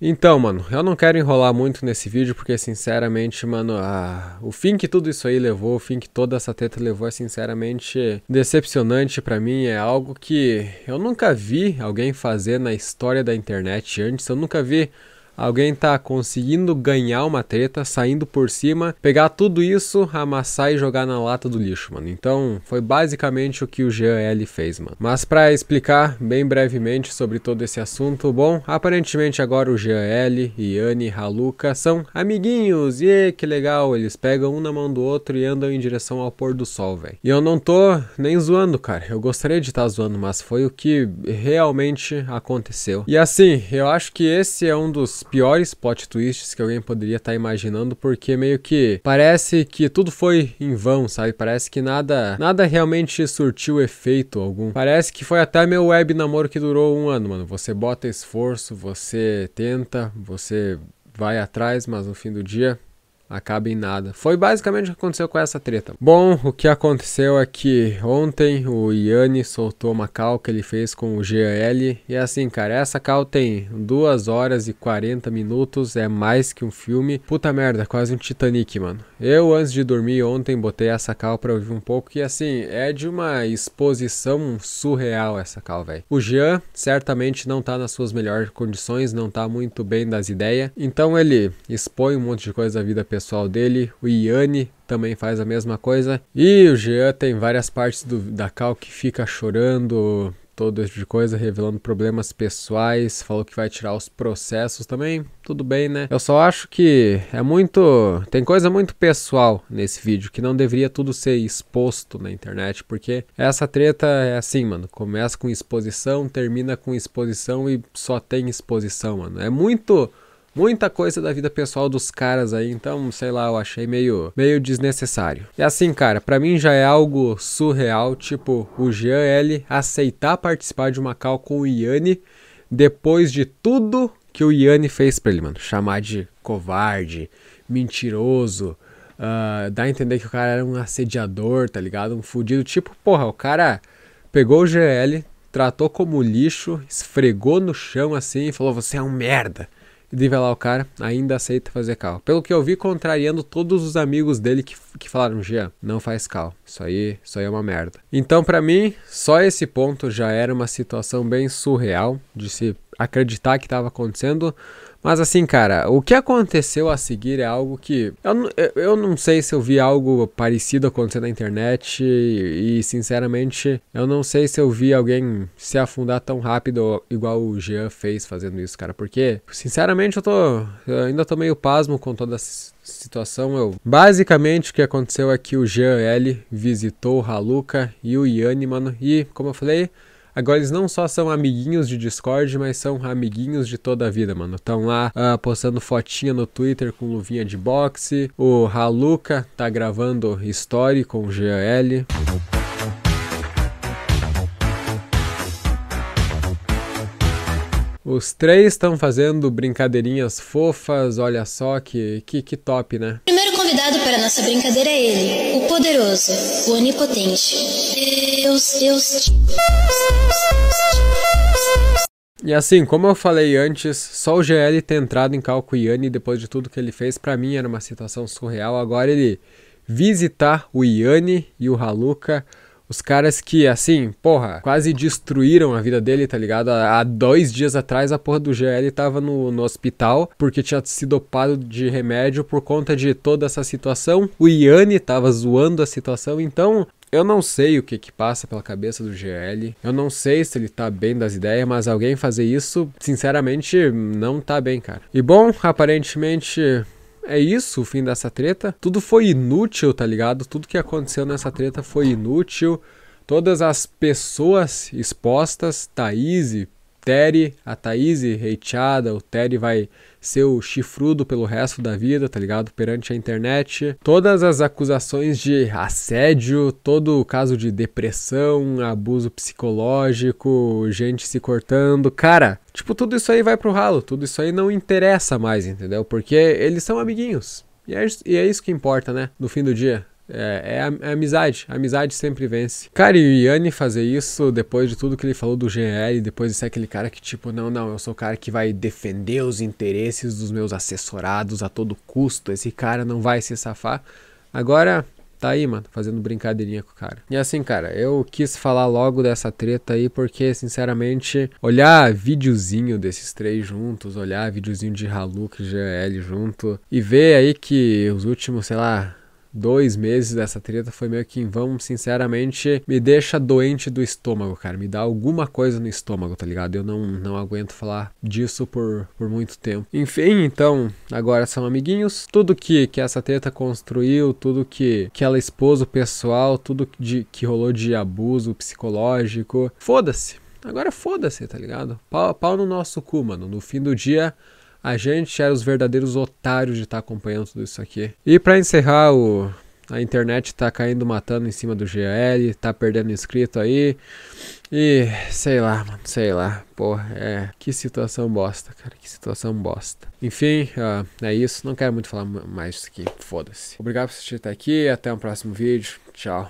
Então, mano, eu não quero enrolar muito nesse vídeo porque, sinceramente, mano, a... o fim que tudo isso aí levou, o fim que toda essa treta levou é, sinceramente, decepcionante para mim. É algo que eu nunca vi alguém fazer na história da internet antes. Eu nunca vi Alguém tá conseguindo ganhar uma treta, saindo por cima, pegar tudo isso, amassar e jogar na lata do lixo, mano. Então, foi basicamente o que o GL fez, mano. Mas para explicar bem brevemente sobre todo esse assunto, bom, aparentemente agora o GL, Yanni e Haluka são amiguinhos. E que legal, eles pegam um na mão do outro e andam em direção ao pôr do sol, velho. E eu não tô nem zoando, cara. Eu gostaria de estar tá zoando, mas foi o que realmente aconteceu. E assim, eu acho que esse é um dos piores plot twists que alguém poderia estar tá imaginando, porque meio que parece que tudo foi em vão, sabe? Parece que nada, nada realmente surtiu efeito algum. Parece que foi até meu web namoro que durou um ano, mano. Você bota esforço, você tenta, você vai atrás, mas no fim do dia acaba em nada. Foi basicamente o que aconteceu com essa treta. Bom, o que aconteceu é que ontem o Yanni soltou uma call que ele fez com o GL. E é assim, cara, essa call tem 2 horas e 40 minutos, é mais que um filme. Puta merda, quase um Titanic, mano. Eu, antes de dormir ontem, botei essa call pra ouvir um pouco. E assim, é de uma exposição surreal essa call, velho. O Jean certamente não tá nas suas melhores condições, não tá muito bem das ideias. Então ele expõe um monte de coisa da vida pessoal pessoal dele. O Iane também faz a mesma coisa. E o Jean tem várias partes do, da Cal que fica chorando, todo esse tipo de coisa, revelando problemas pessoais, falou que vai tirar os processos também, tudo bem, né? Eu só acho que é muito. Tem coisa muito pessoal nesse vídeo, que não deveria tudo ser exposto na internet, porque essa treta é assim, mano. Começa com exposição, termina com exposição e só tem exposição, mano. É muito muita coisa da vida pessoal dos caras aí, então, sei lá, eu achei meio, meio desnecessário. E assim, cara, para mim já é algo surreal, tipo, o Jean L aceitar participar de uma call com o Iane depois de tudo que o Iane fez pra ele, mano. Chamar de covarde, mentiroso, uh, dá a entender que o cara era um assediador, tá ligado? Um fudido. Tipo, porra, o cara pegou o GL, tratou como lixo, esfregou no chão assim e falou: Você é um merda nivelar o cara, ainda aceita fazer cal. Pelo que eu vi, contrariando todos os amigos dele que, que falaram, Jean, não faz cal. Isso aí, isso aí é uma merda. Então, para mim, só esse ponto já era uma situação bem surreal de se acreditar que estava acontecendo. Mas assim, cara, o que aconteceu a seguir é algo que. Eu, eu não sei se eu vi algo parecido acontecer na internet. E, e sinceramente, eu não sei se eu vi alguém se afundar tão rápido igual o Jean fez fazendo isso, cara. Porque, sinceramente, eu tô. Eu ainda tô meio pasmo com toda essa situação. Eu, basicamente, o que aconteceu é que o Jean L visitou o Haluca e o Yanni, mano. E, como eu falei. Agora eles não só são amiguinhos de Discord, mas são amiguinhos de toda a vida, mano. Estão lá uh, postando fotinha no Twitter com luvinha de boxe. O Haluka tá gravando story com o GL. Os três estão fazendo brincadeirinhas fofas, olha só que, que, que top, né? Primeiro convidado para nossa brincadeira é ele, o poderoso, o onipotente. Deus, Deus. E assim, como eu falei antes, só o GL ter entrado em Calco Yanni depois de tudo que ele fez, para mim era uma situação surreal. Agora ele visitar o Yanni e o Haluka os caras que, assim, porra, quase destruíram a vida dele, tá ligado? Há, dois dias atrás, a porra do GL tava no, no hospital porque tinha se dopado de remédio por conta de toda essa situação. O Yanni tava zoando a situação, então eu não sei o que que passa pela cabeça do GL. Eu não sei se ele tá bem das ideias, mas alguém fazer isso, sinceramente, não tá bem, cara. E bom, aparentemente é isso, o fim dessa treta. Tudo foi inútil, tá ligado? Tudo que aconteceu nessa treta foi inútil. Todas as pessoas expostas, Thaís, Terry, a Thaís hateada, o Terry vai ser o chifrudo pelo resto da vida, tá ligado? Perante a internet. Todas as acusações de assédio, todo o caso de depressão, abuso psicológico, gente se cortando. Cara, tipo, tudo isso aí vai pro ralo, tudo isso aí não interessa mais, entendeu? Porque eles são amiguinhos. e é isso é que importa, né? No fim do dia. É, é, é, amizade, a amizade sempre vence. Cara, e o Yanni fazer isso depois de tudo que ele falou do GL, depois de ser aquele cara que, tipo, não, não, eu sou o cara que vai defender os interesses dos meus assessorados a todo custo, esse cara não vai se safar. Agora, tá aí, mano, fazendo brincadeirinha com o cara. E assim, cara, eu quis falar logo dessa treta aí, porque, sinceramente, olhar videozinho desses três juntos, olhar videozinho de Haluk e GL junto, e ver aí que os últimos, sei lá dois meses dessa treta foi meio que em vão, sinceramente, me deixa doente do estômago, cara. Me dá alguma coisa no estômago, tá ligado? Eu não, não aguento falar disso por, por muito tempo. Enfim, então, agora são amiguinhos. Tudo que, que essa treta construiu, tudo que, que ela expôs o pessoal, tudo de, que rolou de abuso psicológico, foda-se. Agora foda-se, tá ligado? Pau, pau no nosso cu, mano. No fim do dia, a gente era os verdadeiros otários de estar tá acompanhando tudo isso aqui. E para encerrar, o... a internet tá caindo matando em cima do GL, tá perdendo inscrito aí. E sei lá, mano, sei lá. Porra, é. Que situação bosta, cara. Que situação bosta. Enfim, uh, é isso. Não quero muito falar mais disso aqui. Foda-se. Obrigado por assistir até aqui. Até o próximo vídeo. Tchau.